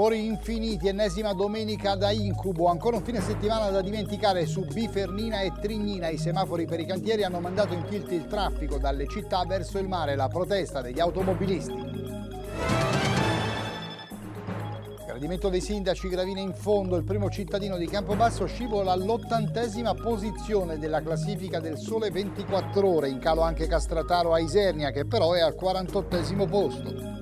Lavori infiniti, ennesima domenica da incubo, ancora un fine settimana da dimenticare su Bifernina e Trignina. I semafori per i cantieri hanno mandato in tilt il traffico dalle città verso il mare, la protesta degli automobilisti. Gradimento dei sindaci, Gravina in fondo, il primo cittadino di Campobasso scivola all'ottantesima posizione della classifica del Sole 24 Ore, in calo anche Castrataro a Isernia che però è al 48 posto.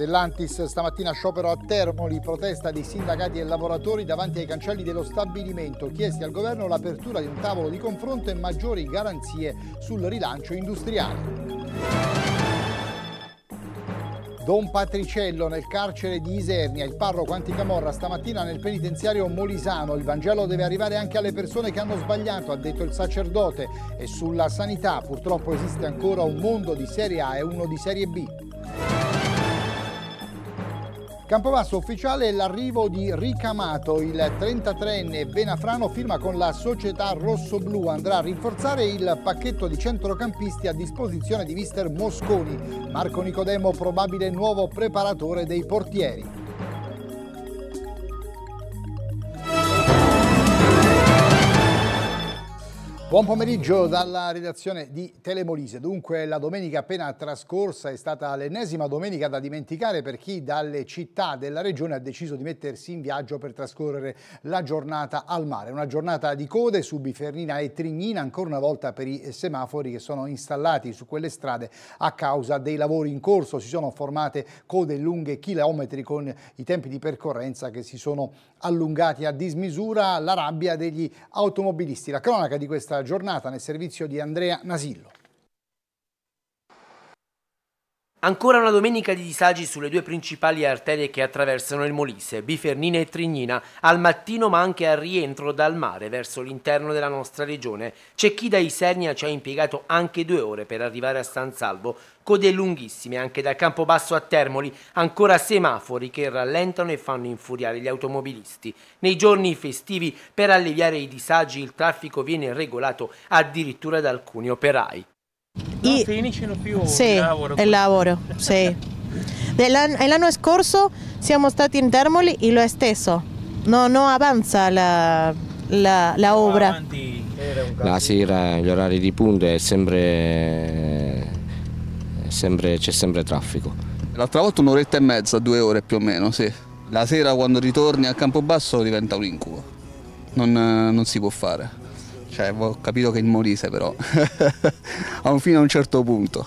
Stellantis stamattina sciopero a Termoli, protesta dei sindacati e lavoratori davanti ai cancelli dello stabilimento, chiesti al governo l'apertura di un tavolo di confronto e maggiori garanzie sul rilancio industriale. Don Patriciello nel carcere di Isernia, il parroco anticamorra stamattina nel penitenziario Molisano. Il Vangelo deve arrivare anche alle persone che hanno sbagliato, ha detto il sacerdote. E sulla sanità purtroppo esiste ancora un mondo di serie A e uno di serie B. Campobasso ufficiale l'arrivo di Ricamato, il 33enne Benafrano firma con la società rossoblu, andrà a rinforzare il pacchetto di centrocampisti a disposizione di mister Mosconi, Marco Nicodemo probabile nuovo preparatore dei portieri. Buon pomeriggio dalla redazione di Telemolise. Dunque la domenica appena trascorsa è stata l'ennesima domenica da dimenticare per chi dalle città della regione ha deciso di mettersi in viaggio per trascorrere la giornata al mare. Una giornata di code su Bifernina e Trignina ancora una volta per i semafori che sono installati su quelle strade a causa dei lavori in corso. Si sono formate code lunghe chilometri con i tempi di percorrenza che si sono allungati a dismisura. La rabbia degli automobilisti. La cronaca di questa questa giornata nel servizio di Andrea Nasillo. Ancora una domenica di disagi sulle due principali arterie che attraversano il Molise, Bifernina e Trignina, al mattino ma anche al rientro dal mare verso l'interno della nostra regione. C'è chi da Isernia ci ha impiegato anche due ore per arrivare a San Salvo, code lunghissime anche dal Campobasso a Termoli, ancora semafori che rallentano e fanno infuriare gli automobilisti. Nei giorni festivi per alleviare i disagi il traffico viene regolato addirittura da alcuni operai. No, I... finiscono più sì, il lavoro. Il lavoro, sì. L'anno scorso siamo stati in Termoli e lo stesso, non no avanza la, la, la opera. La sera, gli orari di punta è sempre sempre, sempre traffico. L'altra volta un'oretta e mezza, due ore più o meno, sì. La sera quando ritorni a Campobasso diventa un incubo, non, non si può fare. Cioè, ho capito che il Molise però, a un fine a un certo punto.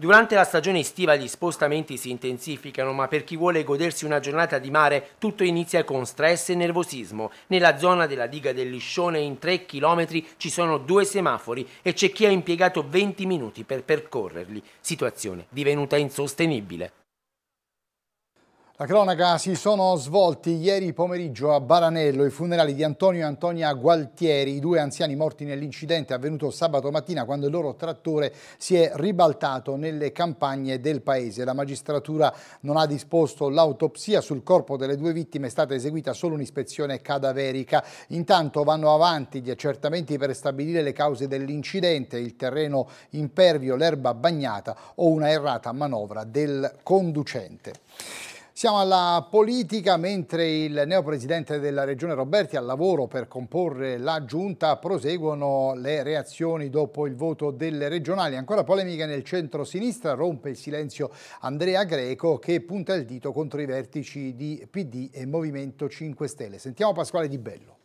Durante la stagione estiva gli spostamenti si intensificano, ma per chi vuole godersi una giornata di mare tutto inizia con stress e nervosismo. Nella zona della diga del Liscione in 3 km ci sono due semafori e c'è chi ha impiegato 20 minuti per percorrerli, situazione divenuta insostenibile. La cronaca si sono svolti ieri pomeriggio a Baranello i funerali di Antonio e Antonia Gualtieri, i due anziani morti nell'incidente avvenuto sabato mattina quando il loro trattore si è ribaltato nelle campagne del paese. La magistratura non ha disposto l'autopsia sul corpo delle due vittime, è stata eseguita solo un'ispezione cadaverica. Intanto vanno avanti gli accertamenti per stabilire le cause dell'incidente, il terreno impervio, l'erba bagnata o una errata manovra del conducente. Siamo alla politica mentre il neopresidente della Regione Roberti al lavoro per comporre la giunta proseguono le reazioni dopo il voto delle regionali. Ancora polemiche nel centro-sinistra, rompe il silenzio Andrea Greco che punta il dito contro i vertici di PD e Movimento 5 Stelle. Sentiamo Pasquale Di Bello.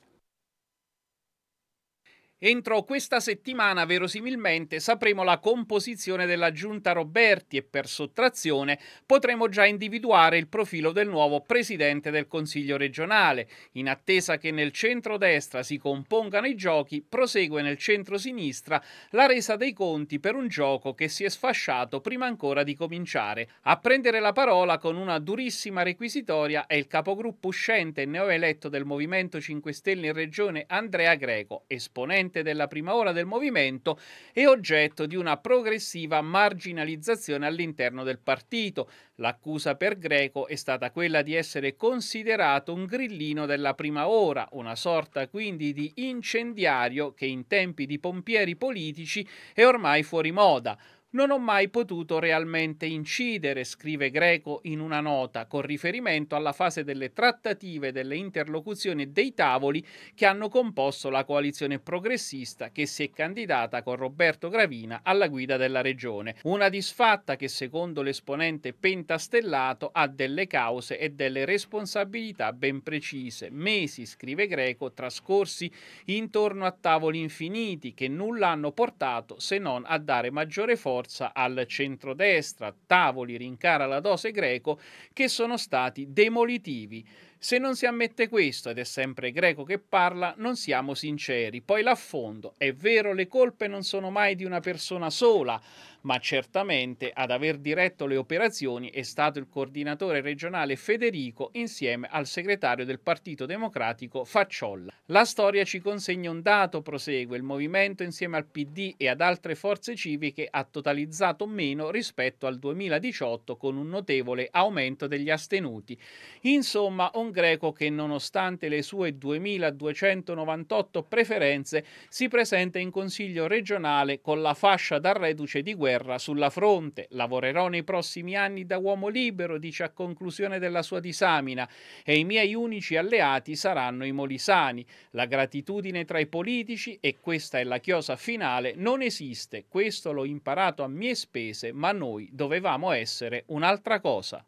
Entro questa settimana verosimilmente sapremo la composizione della giunta Roberti e per sottrazione potremo già individuare il profilo del nuovo presidente del Consiglio regionale. In attesa che nel centro-destra si compongano i giochi, prosegue nel centro-sinistra la resa dei conti per un gioco che si è sfasciato prima ancora di cominciare. A prendere la parola con una durissima requisitoria è il capogruppo uscente e neoeletto del Movimento 5 Stelle in Regione Andrea Greco, esponente esponente della prima ora del movimento e oggetto di una progressiva marginalizzazione all'interno del partito. L'accusa per Greco è stata quella di essere considerato un grillino della prima ora, una sorta quindi di incendiario che in tempi di pompieri politici è ormai fuori moda non ho mai potuto realmente incidere, scrive Greco in una nota, con riferimento alla fase delle trattative, delle interlocuzioni e dei tavoli che hanno composto la coalizione progressista che si è candidata con Roberto Gravina alla guida della regione. Una disfatta che secondo l'esponente pentastellato ha delle cause e delle responsabilità ben precise. Mesi, scrive Greco, trascorsi intorno a tavoli infiniti che nulla hanno portato se non a dare maggiore forza forza al centrodestra, Tavoli rincara la dose greco, che sono stati demolitivi. Se non si ammette questo, ed è sempre greco che parla, non siamo sinceri. Poi l'affondo. È vero, le colpe non sono mai di una persona sola ma certamente ad aver diretto le operazioni è stato il coordinatore regionale Federico insieme al segretario del Partito Democratico Facciolla. La storia ci consegna un dato, prosegue, il movimento insieme al PD e ad altre forze civiche ha totalizzato meno rispetto al 2018 con un notevole aumento degli astenuti. Insomma, un greco che nonostante le sue 2298 preferenze si presenta in Consiglio regionale con la fascia da reduce di guerra guerra sulla fronte, lavorerò nei prossimi anni da uomo libero, dice a conclusione della sua disamina, e i miei unici alleati saranno i molisani. La gratitudine tra i politici, e questa è la chiosa finale, non esiste. Questo l'ho imparato a mie spese, ma noi dovevamo essere un'altra cosa.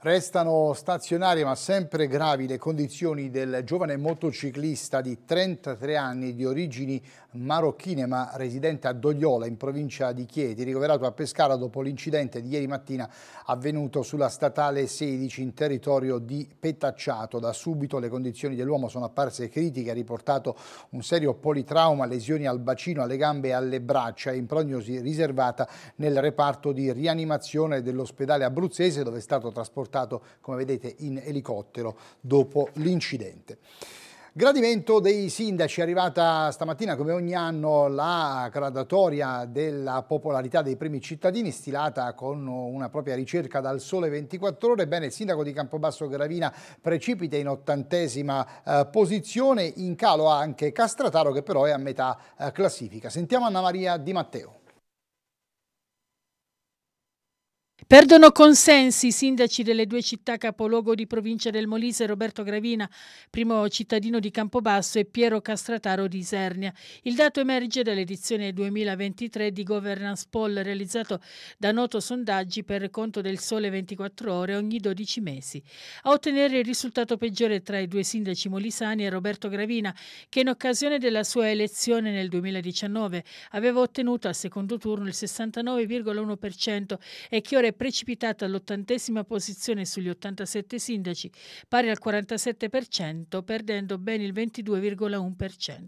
Restano stazionarie ma sempre gravi le condizioni del giovane motociclista di 33 anni di origini marocchine ma residente a Dogliola in provincia di Chieti, ricoverato a Pescara dopo l'incidente di ieri mattina avvenuto sulla statale 16 in territorio di Petacciato. Da subito le condizioni dell'uomo sono apparse critiche, ha riportato un serio politrauma, lesioni al bacino, alle gambe e alle braccia, in prognosi riservata nel reparto di rianimazione dell'ospedale abruzzese dove è stato trasportato trasportato, come vedete, in elicottero dopo l'incidente. Gradimento dei sindaci, è arrivata stamattina come ogni anno la gradatoria della popolarità dei primi cittadini stilata con una propria ricerca dal sole 24 ore. Bene, il sindaco di Campobasso Gravina precipita in ottantesima eh, posizione, in calo anche Castrataro che però è a metà eh, classifica. Sentiamo Anna Maria Di Matteo. Perdono consensi i sindaci delle due città capoluogo di provincia del Molise, Roberto Gravina, primo cittadino di Campobasso, e Piero Castrataro di Isernia. Il dato emerge dall'edizione 2023 di Governance Poll realizzato da Noto Sondaggi per conto del Sole 24 Ore ogni 12 mesi. A ottenere il risultato peggiore tra i due sindaci molisani è Roberto Gravina, che in occasione della sua elezione nel 2019 aveva ottenuto al secondo turno il 69,1% e che ora è precipitata all'ottantesima posizione sugli 87 sindaci, pari al 47%, perdendo ben il 22,1%.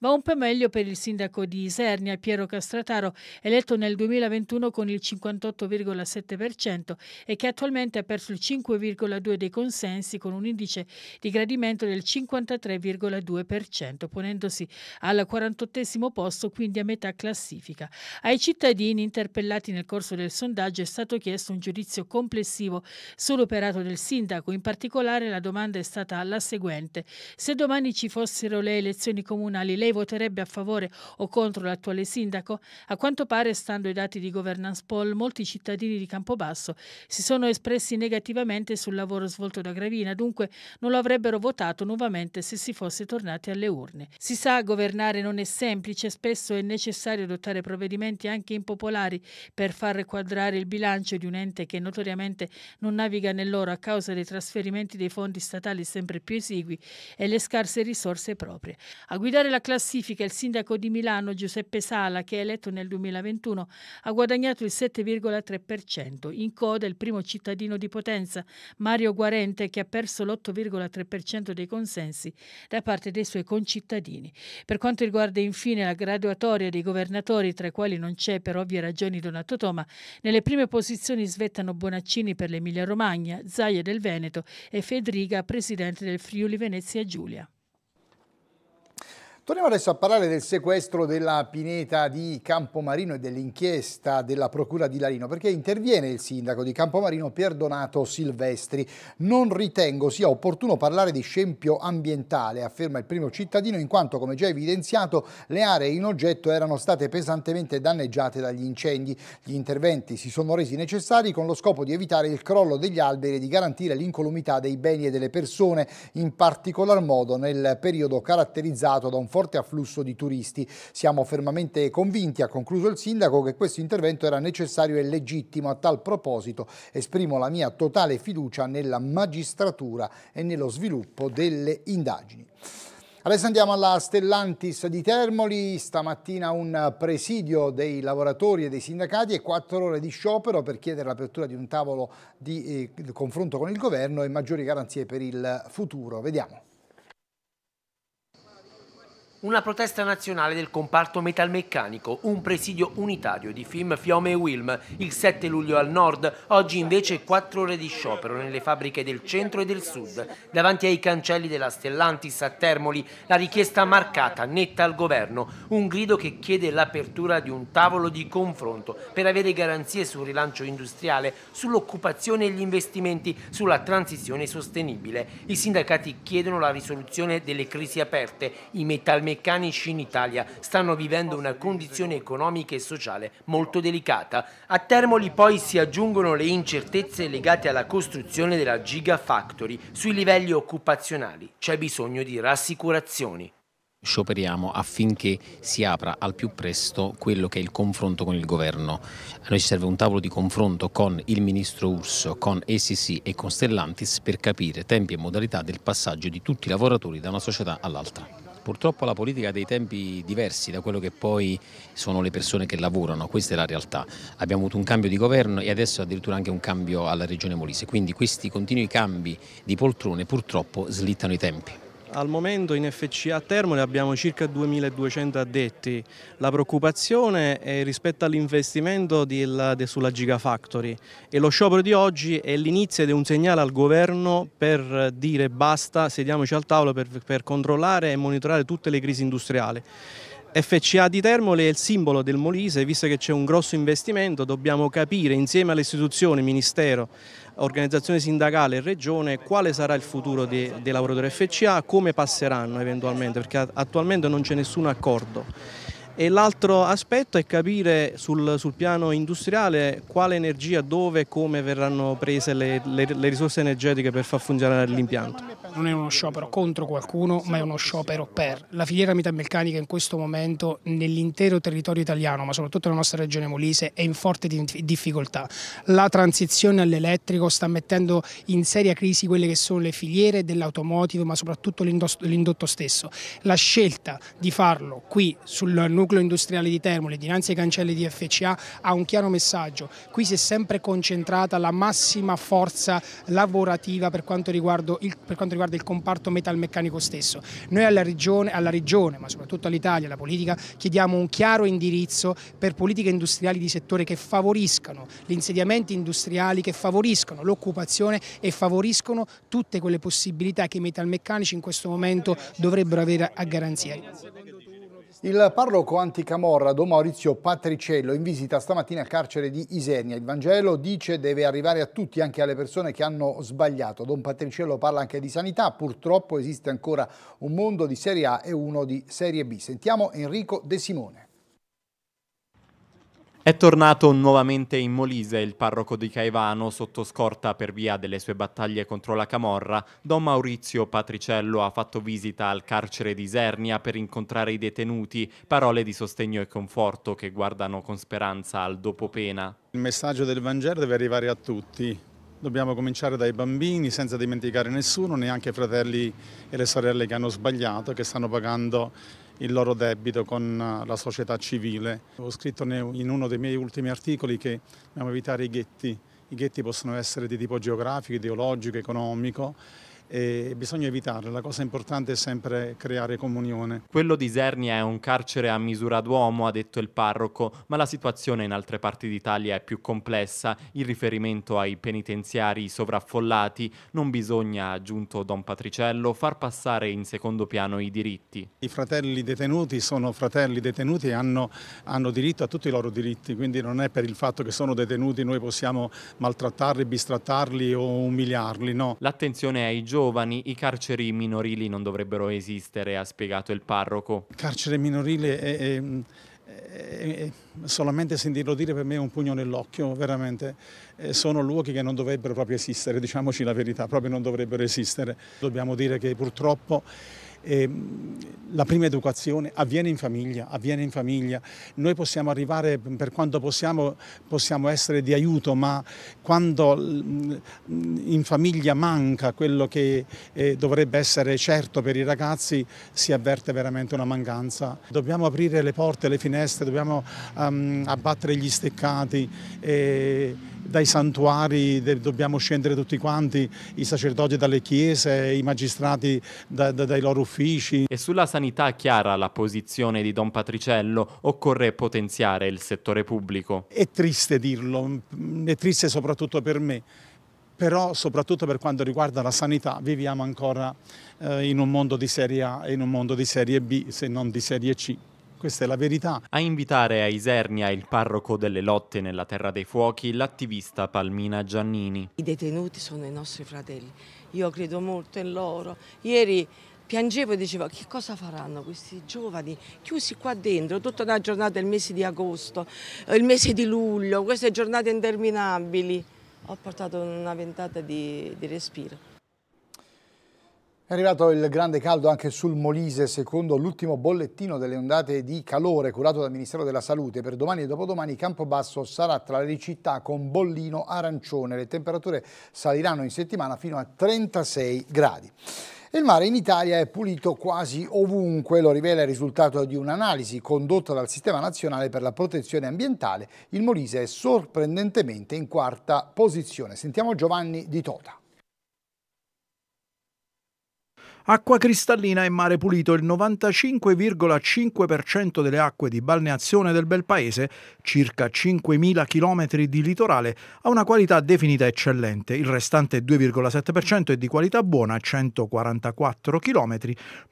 Va un po' meglio per il sindaco di Isernia, Piero Castrataro, eletto nel 2021 con il 58,7% e che attualmente ha perso il 5,2% dei consensi con un indice di gradimento del 53,2%, ponendosi al 48 posto, quindi a metà classifica. Ai cittadini interpellati nel corso del sondaggio è stato chiesto richiesto un giudizio complessivo sull'operato del sindaco. In particolare la domanda è stata la seguente. Se domani ci fossero le elezioni comunali, lei voterebbe a favore o contro l'attuale sindaco? A quanto pare, stando ai dati di Governance Poll, molti cittadini di Campobasso si sono espressi negativamente sul lavoro svolto da Gravina, dunque non lo avrebbero votato nuovamente se si fosse tornati alle urne. Si sa, governare non è semplice, spesso è necessario adottare provvedimenti anche impopolari per far quadrare il bilancio servizio di un ente che notoriamente non naviga nell'oro a causa dei trasferimenti dei fondi statali sempre più esigui e le scarse risorse proprie. A guidare la classifica il sindaco di Milano Giuseppe Sala, che è eletto nel 2021, ha guadagnato il 7,3%, in coda il primo cittadino di Potenza, Mario Guarente, che ha perso l'8,3% dei consensi da parte dei suoi concittadini. Per quanto riguarda infine la graduatoria dei governatori, tra i quali non c'è per ovvie ragioni Donato Toma, nelle prime posizioni posizioni svettano Bonaccini per l'Emilia Romagna, Zaia del Veneto e Fedriga, presidente del Friuli Venezia Giulia. Torniamo adesso a parlare del sequestro della pineta di Campomarino e dell'inchiesta della Procura di Larino, perché interviene il sindaco di Campomarino Pierdonato Silvestri. Non ritengo sia opportuno parlare di scempio ambientale, afferma il primo cittadino, in quanto, come già evidenziato, le aree in oggetto erano state pesantemente danneggiate dagli incendi. Gli interventi si sono resi necessari con lo scopo di evitare il crollo degli alberi e di garantire l'incolumità dei beni e delle persone, in particolar modo nel periodo caratterizzato da un forte afflusso di turisti. Siamo fermamente convinti, ha concluso il sindaco, che questo intervento era necessario e legittimo. A tal proposito esprimo la mia totale fiducia nella magistratura e nello sviluppo delle indagini. Adesso andiamo alla Stellantis di Termoli, stamattina un presidio dei lavoratori e dei sindacati e quattro ore di sciopero per chiedere l'apertura di un tavolo di, eh, confronto con il governo e maggiori garanzie per il futuro. Vediamo. Una protesta nazionale del comparto metalmeccanico, un presidio unitario di film Fiome e Wilm, il 7 luglio al nord, oggi invece quattro ore di sciopero nelle fabbriche del centro e del sud, davanti ai cancelli della Stellantis a Termoli, la richiesta marcata, netta al governo, un grido che chiede l'apertura di un tavolo di confronto per avere garanzie sul rilancio industriale, sull'occupazione e gli investimenti, sulla transizione sostenibile. I sindacati chiedono la risoluzione delle crisi aperte, i metalmeccanici meccanici in Italia stanno vivendo una condizione economica e sociale molto delicata. A Termoli poi si aggiungono le incertezze legate alla costruzione della Gigafactory sui livelli occupazionali. C'è bisogno di rassicurazioni scioperiamo affinché si apra al più presto quello che è il confronto con il governo. A noi ci serve un tavolo di confronto con il ministro Urso, con ECC e con Stellantis per capire tempi e modalità del passaggio di tutti i lavoratori da una società all'altra. Purtroppo la politica ha dei tempi diversi da quello che poi sono le persone che lavorano, questa è la realtà. Abbiamo avuto un cambio di governo e adesso addirittura anche un cambio alla regione Molise, quindi questi continui cambi di poltrone purtroppo slittano i tempi. Al momento in FCA Termoli abbiamo circa 2200 addetti. La preoccupazione è rispetto all'investimento sulla Gigafactory e lo sciopero di oggi è l'inizio di un segnale al governo per dire basta, sediamoci al tavolo per, per controllare e monitorare tutte le crisi industriali. FCA di Termoli è il simbolo del Molise, visto che c'è un grosso investimento, dobbiamo capire insieme alle istituzioni, Ministero, organizzazione sindacale e regione quale sarà il futuro dei, dei lavoratori FCA, come passeranno eventualmente, perché attualmente non c'è nessun accordo. E l'altro aspetto è capire sul, sul, piano industriale quale energia, dove e come verranno prese le, le, le risorse energetiche per far funzionare l'impianto. Non è uno sciopero contro qualcuno, ma è uno sciopero per. La filiera metalmeccanica in questo momento nell'intero territorio italiano, ma soprattutto nella nostra regione Molise, è in forte difficoltà. La transizione all'elettrico sta mettendo in seria crisi quelle che sono le filiere dell'automotive, ma soprattutto l'indotto stesso. La scelta di farlo qui sul nucleo nucleo industriale di Termoli, dinanzi ai cancelli di FCA, ha un chiaro messaggio. Qui si è sempre concentrata la massima forza lavorativa per quanto, il, per quanto riguarda il comparto metalmeccanico stesso. Noi alla regione, alla regione ma soprattutto all'Italia, alla politica, chiediamo un chiaro indirizzo per politiche industriali di settore che favoriscano gli insediamenti industriali, che favoriscono l'occupazione e favoriscono tutte quelle possibilità che i metalmeccanici in questo momento dovrebbero avere a garanzia. Il parroco anticamorra Don Maurizio Patriciello in visita stamattina al carcere di Isernia. Il Vangelo dice deve arrivare a tutti, anche alle persone che hanno sbagliato. Don Patriciello parla anche di sanità, purtroppo esiste ancora un mondo di Serie A e uno di Serie B. Sentiamo Enrico De Simone. È tornato nuovamente in Molise il parroco di Caivano sotto scorta per via delle sue battaglie contro la Camorra. Don Maurizio Patriciello ha fatto visita al carcere di Isernia per incontrare i detenuti, parole di sostegno e conforto che guardano con speranza al dopo pena. Il messaggio del Vangelo deve arrivare a tutti. Dobbiamo cominciare dai bambini senza dimenticare nessuno, neanche i fratelli e le sorelle che hanno sbagliato, che stanno pagando il loro debito con eh, la società civile. Ho scritto in uno dei miei ultimi articoli che dobbiamo evitare i ghetti. I ghetti possono essere di tipo geografico, ideologico, economico e bisogna evitarle. La cosa importante è sempre creare comunione. Quello di Isernia è un carcere a misura d'uomo, ha detto il parroco, ma la situazione in altre parti d'Italia è più complessa. In riferimento ai penitenziari sovraffollati, non bisogna, ha aggiunto Don Patriciello, far passare in secondo piano i diritti. I fratelli detenuti sono fratelli detenuti e hanno, hanno diritto a tutti i loro diritti, quindi non è per il fatto che sono detenuti noi possiamo maltrattarli, bistrattarli o umiliarli, no. L'attenzione ai giovani giovani, i carceri minorili non dovrebbero esistere, ha spiegato il parroco. carcere minorile è, è, è, solamente sentirlo dire per me è un pugno nell'occhio, veramente. Eh, sono luoghi che non dovrebbero proprio esistere, diciamoci la verità, proprio non dovrebbero esistere. Dobbiamo dire che purtroppo eh, la prima educazione avviene in famiglia, avviene in famiglia. Noi possiamo arrivare per quanto possiamo, possiamo essere di aiuto, ma quando mm, in famiglia manca quello che eh, dovrebbe essere certo per i ragazzi, si avverte veramente una mancanza. Dobbiamo aprire le porte, le finestre, dobbiamo um, abbattere gli steccati. Eh, dai santuari dobbiamo scendere tutti quanti, i sacerdoti dalle chiese, i magistrati da, da, dai loro uffici. E sulla sanità chiara la posizione di Don Patriciello, occorre potenziare il settore pubblico. È triste dirlo, è triste soprattutto per me però soprattutto per quanto riguarda la sanità viviamo ancora eh, in un mondo di serie A e in un mondo di serie B se non di serie C. Questa è la verità. A invitare a Isernia il parroco delle lotte nella Terra dei Fuochi, l'attivista Palmina Giannini. I detenuti sono i nostri fratelli. Io credo molto in loro. Ieri piangevo e dicevo che cosa faranno questi giovani chiusi qua dentro tutta una giornata il mese di agosto, il mese di luglio, queste giornate interminabili. Ho portato una ventata di, di respiro. È arrivato il grande caldo anche sul Molise, secondo l'ultimo bollettino delle ondate di calore curato dal Ministero della Salute. Per domani e dopodomani Campobasso sarà tra le città con bollino arancione. Le temperature saliranno in settimana fino a 36 gradi. Il mare in Italia è pulito quasi ovunque, lo rivela il risultato di un'analisi condotta dal Sistema Nazionale per la Protezione Ambientale. Il Molise è sorprendentemente in quarta posizione. Sentiamo Giovanni Di Tota. Acqua cristallina e mare pulito, il 95,5% delle acque di balneazione del bel paese, circa 5.000 km di litorale, ha una qualità definita eccellente, il restante 2,7% è di qualità buona, 144 km,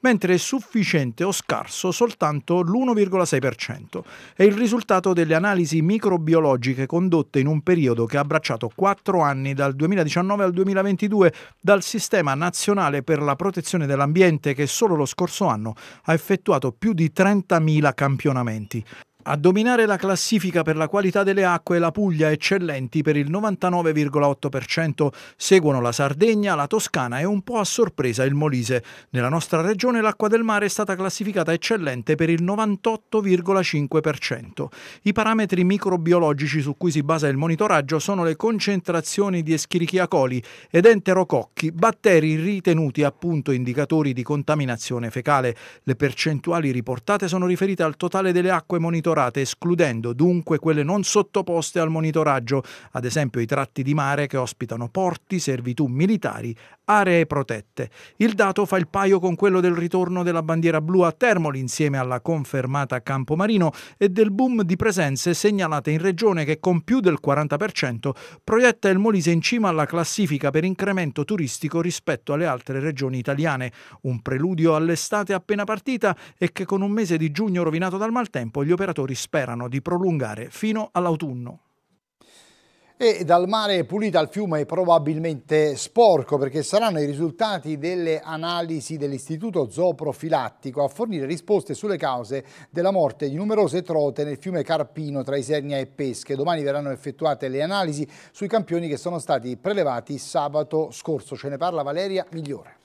mentre è sufficiente o scarso soltanto l'1,6%. È il risultato delle analisi microbiologiche condotte in un periodo che ha abbracciato 4 anni dal 2019 al 2022 dal Sistema Nazionale per la Protezione protezione dell'ambiente che solo lo scorso anno ha effettuato più di 30.000 campionamenti. A dominare la classifica per la qualità delle acque la Puglia eccellenti per il 99,8%, seguono la Sardegna, la Toscana e un po' a sorpresa il Molise. Nella nostra regione l'acqua del mare è stata classificata eccellente per il 98,5%. I parametri microbiologici su cui si basa il monitoraggio sono le concentrazioni di Escherichia coli ed enterococchi, batteri ritenuti appunto indicatori di contaminazione fecale. Le percentuali riportate sono riferite al totale delle acque monitorate monitorate, escludendo dunque quelle non sottoposte al monitoraggio, ad esempio i tratti di mare che ospitano porti, servitù militari, aree protette. Il dato fa il paio con quello del ritorno della bandiera blu a Termoli insieme alla confermata Campomarino e del boom di presenze segnalate in regione che con più del 40% proietta il Molise in cima alla classifica per incremento turistico rispetto alle altre regioni italiane, un preludio all'estate appena partita e che con un mese di giugno rovinato dal maltempo gli operatori produttori sperano di prolungare fino all'autunno. E dal mare pulito al fiume è probabilmente sporco perché saranno i risultati delle analisi dell'Istituto Zooprofilattico a fornire risposte sulle cause della morte di numerose trote nel fiume Carpino tra Isernia e Pesche. Domani verranno effettuate le analisi sui campioni che sono stati prelevati sabato scorso. Ce ne parla Valeria Migliore.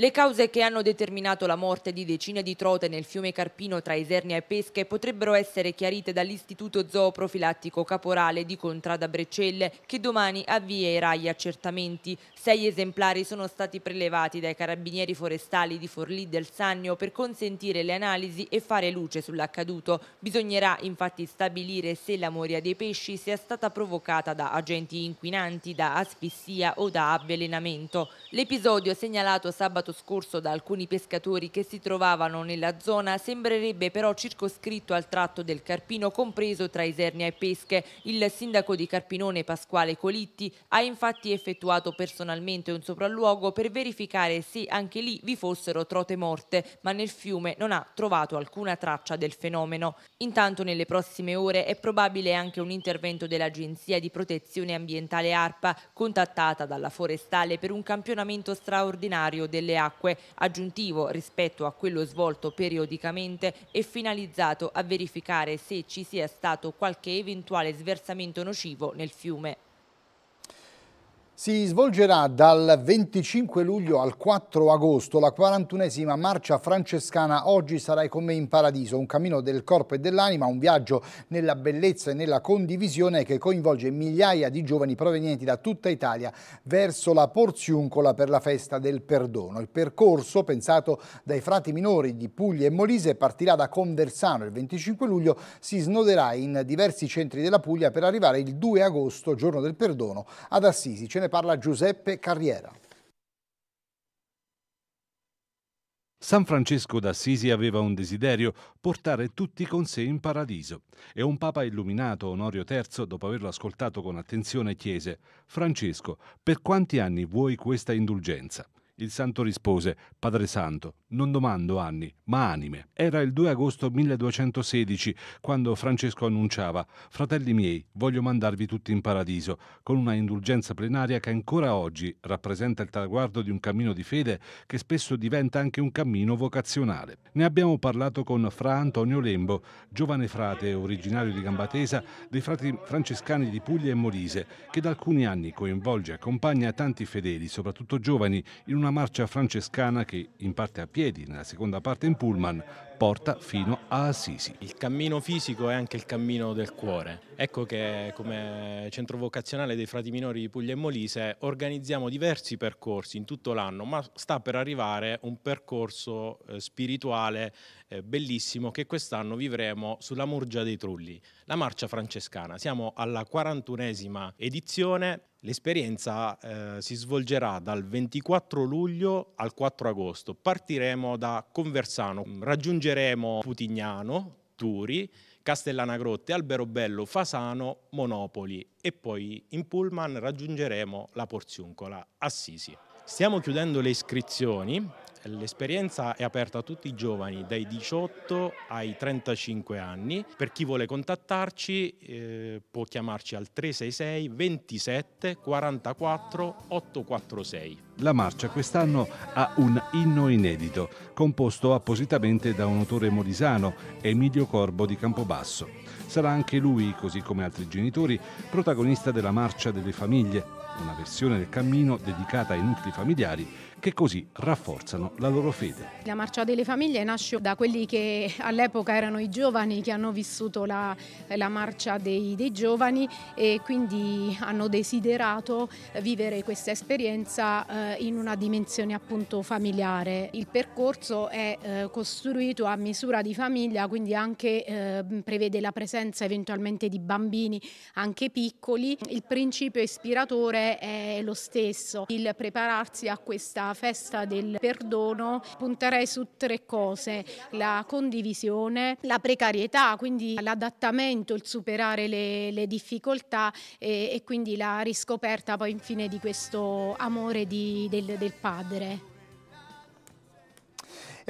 Le cause che hanno determinato la morte di decine di trote nel fiume Carpino tra Isernia e Pesche potrebbero essere chiarite dall'Istituto Zooprofilattico Caporale di Contrada Breccelle che domani avvierà gli accertamenti. Sei esemplari sono stati prelevati dai carabinieri forestali di Forlì del Sannio per consentire le analisi e fare luce sull'accaduto. Bisognerà infatti stabilire se la moria dei pesci sia stata provocata da agenti inquinanti, da asfissia o da avvelenamento. L'episodio segnalato sabato rilevato scorso da alcuni pescatori che si trovavano nella zona sembrerebbe però circoscritto al tratto del Carpino compreso tra Isernia e Pesche. Il sindaco di Carpinone Pasquale Colitti ha infatti effettuato personalmente un sopralluogo per verificare se anche lì vi fossero trote morte, ma nel fiume non ha trovato alcuna traccia del fenomeno. Intanto nelle prossime ore è probabile anche un intervento dell'Agenzia di Protezione Ambientale ARPA, contattata dalla Forestale per un campionamento straordinario delle acque, aggiuntivo rispetto a quello svolto periodicamente e finalizzato a verificare se ci sia stato qualche eventuale sversamento nocivo nel fiume. Si svolgerà dal 25 luglio al 4 agosto la 41esima marcia francescana Oggi sarai con me in paradiso, un cammino del corpo e dell'anima, un viaggio nella bellezza e nella condivisione che coinvolge migliaia di giovani provenienti da tutta Italia verso la Porziuncola per la festa del perdono. Il percorso, pensato dai frati minori di Puglia e Molise, partirà da Conversano il 25 luglio, si snoderà in diversi centri della Puglia per arrivare il 2 agosto, giorno del perdono, ad Assisi. Ce ne parla Giuseppe Carriera. San Francesco d'Assisi aveva un desiderio, portare tutti con sé in paradiso. E un papa illuminato, Onorio III, dopo averlo ascoltato con attenzione, chiese, Francesco, per quanti anni vuoi questa indulgenza? Il santo rispose, Padre Santo, non domando anni, ma anime. Era il 2 agosto 1216, quando Francesco annunciava, Fratelli miei, voglio mandarvi tutti in paradiso, con una indulgenza plenaria che ancora oggi rappresenta il traguardo di un cammino di fede che spesso diventa anche un cammino vocazionale. Ne abbiamo parlato con Fra Antonio Lembo, giovane frate originario di Gambatesa, dei frati francescani di Puglia e Molise, che da alcuni anni coinvolge e accompagna tanti fedeli, soprattutto giovani, in una una marcia francescana che, in parte a piedi, nella seconda parte in pullman, porta fino a Assisi. Il cammino fisico è anche il cammino del cuore. Ecco che come centro vocazionale dei frati minori di Puglia e Molise organizziamo diversi percorsi in tutto l'anno, ma sta per arrivare un percorso eh, spirituale eh, bellissimo che quest'anno vivremo sulla Murgia dei Trulli, la marcia francescana. Siamo alla 41esima edizione L'esperienza eh, si svolgerà dal 24 luglio al 4 agosto. Partiremo da Conversano, raggiungeremo Putignano, Turi, Castellana Grotte, Alberobello, Fasano, Monopoli e poi in pullman raggiungeremo la Porziuncola, Assisi. Stiamo chiudendo le iscrizioni L'esperienza è aperta a tutti i giovani dai 18 ai 35 anni. Per chi vuole contattarci eh, può chiamarci al 366 27 44 846. La marcia quest'anno ha un inno inedito, composto appositamente da un autore molisano, Emilio Corbo di Campobasso. Sarà anche lui, così come altri genitori, protagonista della Marcia delle Famiglie, una versione del cammino dedicata ai nuclei familiari che così rafforzano la loro fede. La Marcia delle Famiglie nasce da quelli che all'epoca erano i giovani che hanno vissuto la, la Marcia dei, dei, Giovani e quindi hanno desiderato vivere questa esperienza eh, in una dimensione appunto familiare. Il percorso è eh, costruito a misura di famiglia, quindi anche eh, prevede la presenza eventualmente di bambini anche piccoli. Il principio ispiratore è lo stesso, il prepararsi a questa festa del perdono punterei su tre cose, la condivisione, la precarietà, quindi l'adattamento, il superare le, le difficoltà e, e, quindi la riscoperta poi infine di questo amore di, del, del padre.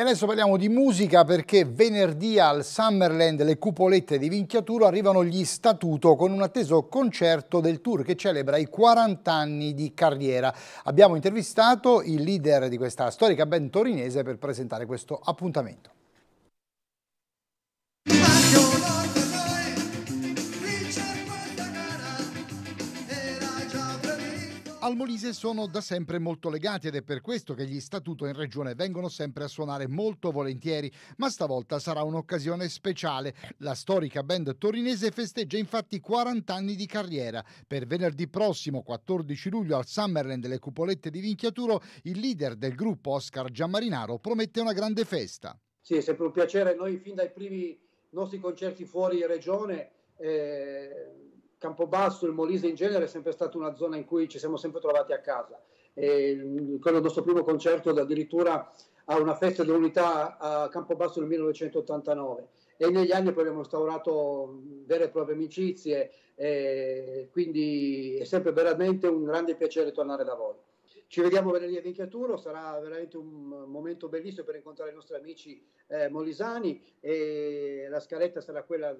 E adesso parliamo di musica perché venerdì al Summerland, le cupolette di vinchiatura arrivano gli Statuto con un atteso concerto del tour che celebra i 40 anni di carriera. Abbiamo intervistato il leader di questa storica band torinese per presentare questo appuntamento. al Molise sono da sempre molto legati ed è per questo che gli statuto in regione vengono sempre a suonare molto volentieri, ma stavolta sarà un'occasione speciale. La storica band torinese festeggia infatti 40 anni di carriera. Per venerdì prossimo, 14 luglio, al Summerland delle Cupolette di Vinchiaturo, il leader del gruppo Oscar Giammarinaro promette una grande festa. Sì, è sempre un piacere, noi fin dai primi nostri concerti fuori regione eh, Campobasso, il Molise in genere è sempre stata una zona in cui ci siamo sempre trovati a casa. E quello del nostro primo concerto addirittura a una festa dell'unità a Campobasso nel 1989 e negli anni poi abbiamo instaurato vere e proprie amicizie e quindi è sempre veramente un grande piacere tornare da voi. Ci vediamo venerdì a Vinchiaturo, sarà veramente un momento bellissimo per incontrare i nostri amici eh, molisani e la scaletta sarà quella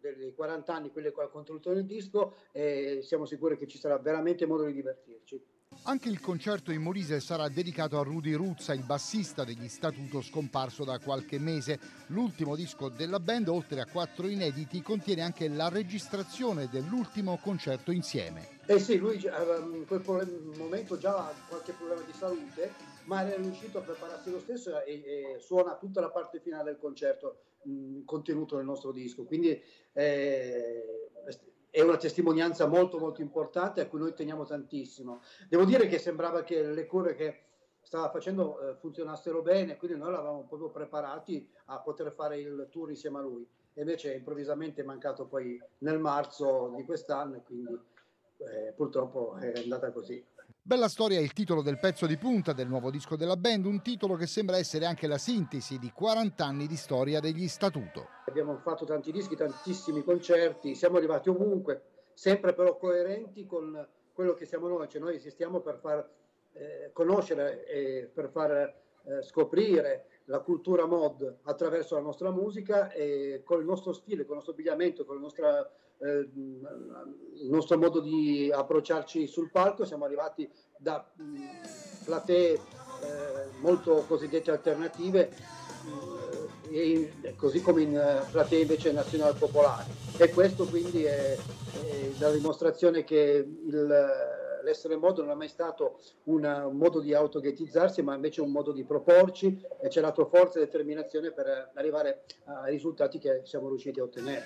dei 40 anni, quelle con la controllo del disco, e siamo sicuri che ci sarà veramente modo di divertirci. Anche il concerto in Molise sarà dedicato a Rudy Ruzza, il bassista degli Statuto scomparso da qualche mese. L'ultimo disco della band, oltre a quattro inediti, contiene anche la registrazione dell'ultimo concerto insieme. Eh sì, lui ehm, in quel momento già ha qualche problema di salute, ma era riuscito a prepararsi lo stesso e, e suona tutta la parte finale del concerto contenuto nel nostro disco. Quindi eh, è una testimonianza molto molto importante a cui noi teniamo tantissimo. Devo dire che sembrava che le cure che stava facendo eh, funzionassero bene, quindi noi l'avevamo proprio preparati a poter fare il tour insieme a lui. E invece improvvisamente è mancato poi nel marzo di quest'anno e quindi eh, purtroppo è andata così. Bella storia è il titolo del pezzo di punta del nuovo disco della band, un titolo che sembra essere anche la sintesi di 40 anni di storia degli Statuto. Abbiamo fatto tanti dischi, tantissimi concerti, siamo arrivati ovunque, sempre però coerenti con quello che siamo noi, cioè noi esistiamo per far eh, conoscere e per far eh, scoprire la cultura mod attraverso la nostra musica e con il nostro stile, con il nostro abbigliamento, con la nostra Ehm, il nostro modo di approcciarci sul palco, siamo arrivati da mh, platee eh, molto cosiddette alternative mh, in, così come in eh, platee invece nazionali popolari e questo quindi è, è la dimostrazione che il l'essere modo non è mai stato una, un modo di autoghettizzarsi, ma invece un modo di proporci e c'è la tua forza e determinazione per arrivare ai risultati che siamo riusciti a ottenere.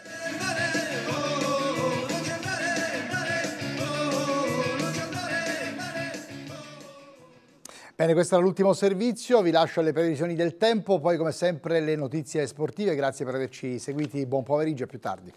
Bene, questo era l'ultimo servizio, vi lascio alle previsioni del tempo, poi come sempre le notizie sportive, grazie per averci seguiti, buon pomeriggio e più tardi.